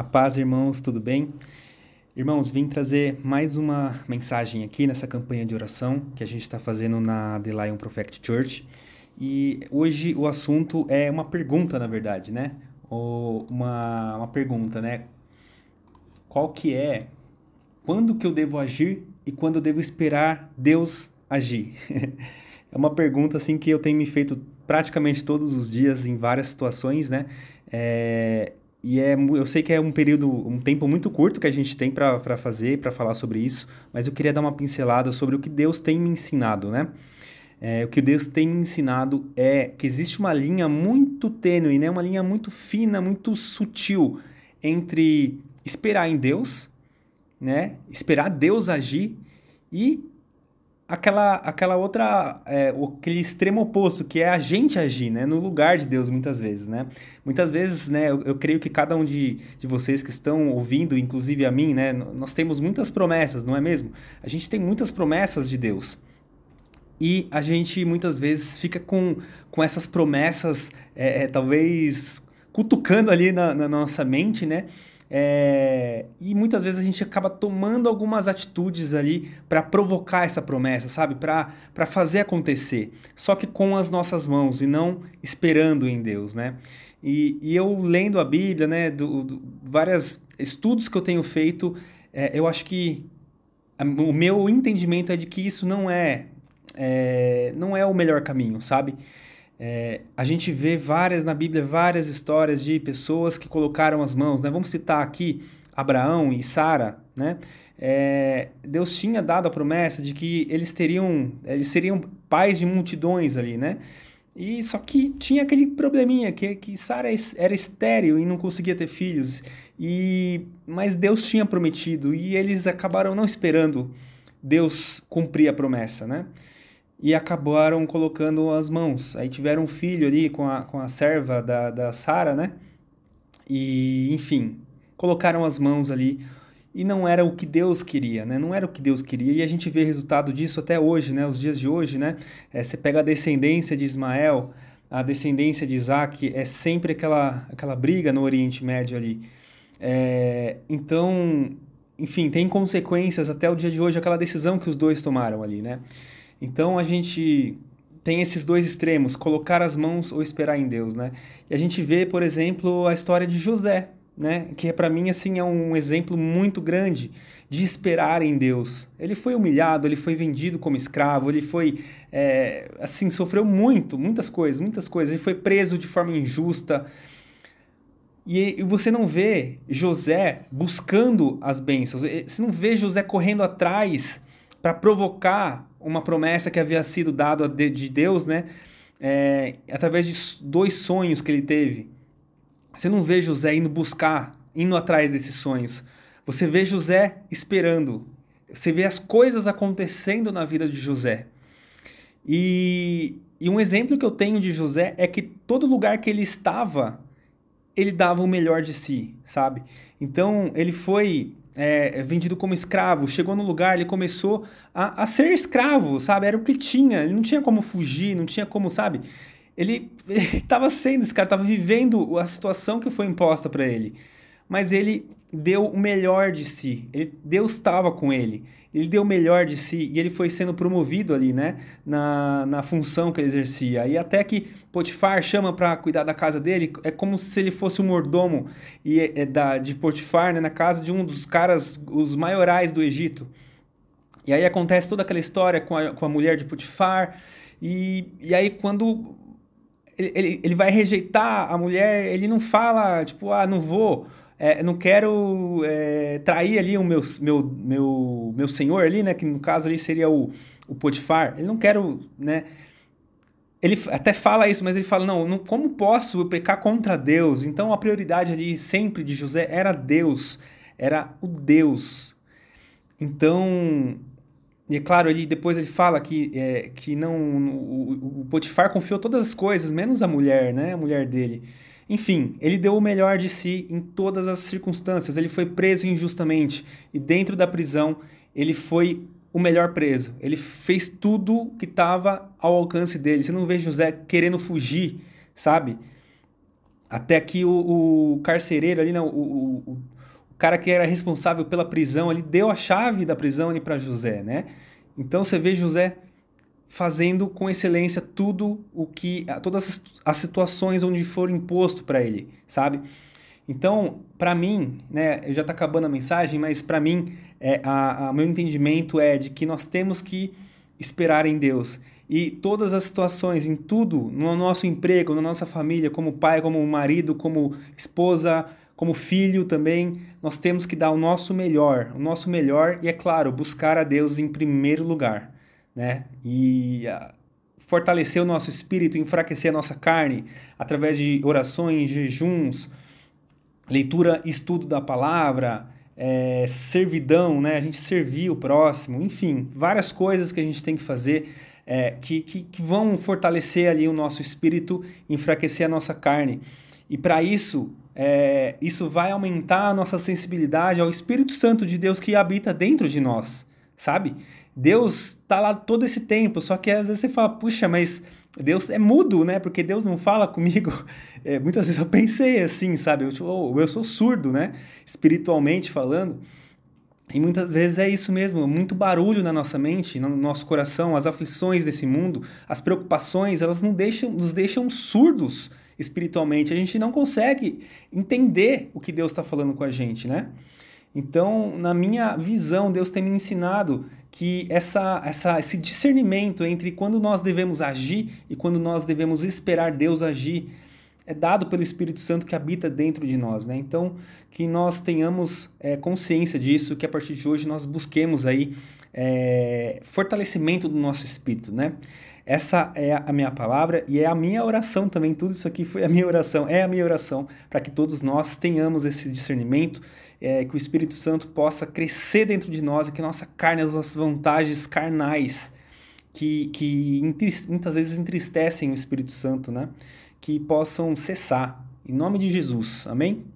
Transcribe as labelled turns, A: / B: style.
A: A paz, irmãos, tudo bem? Irmãos, vim trazer mais uma mensagem aqui nessa campanha de oração que a gente está fazendo na The Lion Prophet Church. E hoje o assunto é uma pergunta, na verdade, né? Ou uma, uma pergunta, né? Qual que é? Quando que eu devo agir e quando eu devo esperar Deus agir? é uma pergunta, assim, que eu tenho me feito praticamente todos os dias em várias situações, né? É, e é, eu sei que é um período, um tempo muito curto que a gente tem para fazer, para falar sobre isso, mas eu queria dar uma pincelada sobre o que Deus tem me ensinado, né? É, o que Deus tem me ensinado é que existe uma linha muito tênue, né? uma linha muito fina, muito sutil entre esperar em Deus, né? esperar Deus agir e aquela, aquela outra, é, aquele extremo oposto, que é a gente agir, né? No lugar de Deus, muitas vezes, né? Muitas vezes, né, eu, eu, creio que cada um de, de vocês que estão ouvindo, inclusive a mim, né? Nós temos muitas promessas, não é mesmo? A gente tem muitas promessas de Deus. E a gente, muitas vezes, fica com, com essas promessas, é, é, talvez cutucando ali na, na nossa mente, né? É, e muitas vezes a gente acaba tomando algumas atitudes ali para provocar essa promessa, sabe? Para fazer acontecer. Só que com as nossas mãos e não esperando em Deus, né? E, e eu lendo a Bíblia, né? Do, do, vários estudos que eu tenho feito, é, eu acho que a, o meu entendimento é de que isso não é, é não é o melhor caminho, sabe? É, a gente vê várias na Bíblia, várias histórias de pessoas que colocaram as mãos. Né? Vamos citar aqui Abraão e Sara. Né? É, Deus tinha dado a promessa de que eles teriam, eles seriam pais de multidões ali, né? E só que tinha aquele probleminha que, que Sara é era estéril e não conseguia ter filhos. E mas Deus tinha prometido e eles acabaram não esperando Deus cumprir a promessa, né? e acabaram colocando as mãos. Aí tiveram um filho ali com a, com a serva da, da Sara, né? E, enfim, colocaram as mãos ali e não era o que Deus queria, né? Não era o que Deus queria e a gente vê resultado disso até hoje, né? Os dias de hoje, né? É, você pega a descendência de Ismael, a descendência de Isaac, é sempre aquela, aquela briga no Oriente Médio ali. É, então, enfim, tem consequências até o dia de hoje aquela decisão que os dois tomaram ali, né? Então a gente tem esses dois extremos, colocar as mãos ou esperar em Deus, né? E a gente vê, por exemplo, a história de José, né? Que para mim assim é um exemplo muito grande de esperar em Deus. Ele foi humilhado, ele foi vendido como escravo, ele foi é, assim sofreu muito, muitas coisas, muitas coisas. Ele foi preso de forma injusta. E, e você não vê José buscando as bênçãos. Você não vê José correndo atrás para provocar uma promessa que havia sido dada de Deus, né? É, através de dois sonhos que ele teve. Você não vê José indo buscar, indo atrás desses sonhos. Você vê José esperando. Você vê as coisas acontecendo na vida de José. E, e um exemplo que eu tenho de José é que todo lugar que ele estava, ele dava o melhor de si, sabe? Então ele foi é, é, vendido como escravo, chegou no lugar, ele começou a, a ser escravo, sabe? Era o que tinha, ele não tinha como fugir, não tinha como, sabe? Ele estava sendo esse cara, estava vivendo a situação que foi imposta para ele. Mas ele deu o melhor de si. Ele, Deus estava com ele. Ele deu o melhor de si e ele foi sendo promovido ali, né? Na, na função que ele exercia. E até que Potifar chama para cuidar da casa dele, é como se ele fosse o um mordomo e, é, é, da, de Potifar, né? Na casa de um dos caras, os maiorais do Egito. E aí acontece toda aquela história com a, com a mulher de Potifar. E, e aí quando ele, ele, ele vai rejeitar a mulher, ele não fala, tipo, ah, não vou é, não quero é, trair ali o meu, meu, meu, meu senhor ali, né? Que no caso ali seria o, o Potifar. Ele não quero, né? Ele até fala isso, mas ele fala, não, não, como posso eu pecar contra Deus? Então a prioridade ali sempre de José era Deus, era o Deus. Então, e é claro, ele, depois ele fala que, é, que não o, o Potifar confiou todas as coisas, menos a mulher, né? A mulher dele. Enfim, ele deu o melhor de si em todas as circunstâncias. Ele foi preso injustamente e dentro da prisão ele foi o melhor preso. Ele fez tudo que estava ao alcance dele. Você não vê José querendo fugir, sabe? Até que o, o carcereiro ali, não, o, o, o cara que era responsável pela prisão, ele deu a chave da prisão ali para José, né? Então você vê José fazendo com excelência tudo o que todas as, situações onde for imposto para ele, sabe? Então, para mim, né, eu já está acabando a mensagem, mas para mim, é, a, a, meu entendimento é de que nós temos que esperar em Deus. E todas as situações, em tudo, no nosso emprego, na nossa família, como pai, como marido, como esposa, como filho também, nós temos que dar o nosso melhor, o nosso melhor e, é claro, buscar a Deus em primeiro lugar né? E ah, fortalecer o nosso espírito, enfraquecer a nossa carne através de orações, jejuns, leitura, estudo da palavra, é, servidão, né? A gente servir o próximo, enfim, várias coisas que a gente tem que fazer é, que, que, que vão fortalecer ali o nosso espírito, enfraquecer a nossa carne. E para isso, é, isso vai aumentar a nossa sensibilidade ao Espírito Santo de Deus que habita dentro de nós sabe? Deus tá lá todo esse tempo, só que às vezes você fala, puxa, mas Deus é mudo, né? Porque Deus não fala comigo. É, muitas vezes eu pensei assim, sabe? Eu, tipo, oh, eu sou surdo, né? Espiritualmente falando. E muitas vezes é isso mesmo, muito barulho na nossa mente, no nosso coração, as aflições desse mundo, as preocupações, elas não deixam, nos deixam surdos espiritualmente. A gente não consegue entender o que Deus está falando com a gente, né? Então, na minha visão, Deus tem me ensinado que essa, essa, esse discernimento entre quando nós devemos agir e quando nós devemos esperar Deus agir é dado pelo Espírito Santo que habita dentro de nós, né? Então, que nós tenhamos é, consciência disso, que a partir de hoje nós busquemos aí é, fortalecimento do nosso espírito, né? Essa é a minha palavra e é a minha oração também. Tudo isso aqui foi a minha oração, é a minha oração para que todos nós tenhamos esse discernimento, é, que o Espírito Santo possa crescer dentro de nós e que nossa carne, as nossas vantagens carnais, que, que muitas vezes entristecem o Espírito Santo, né? que possam cessar. Em nome de Jesus. Amém?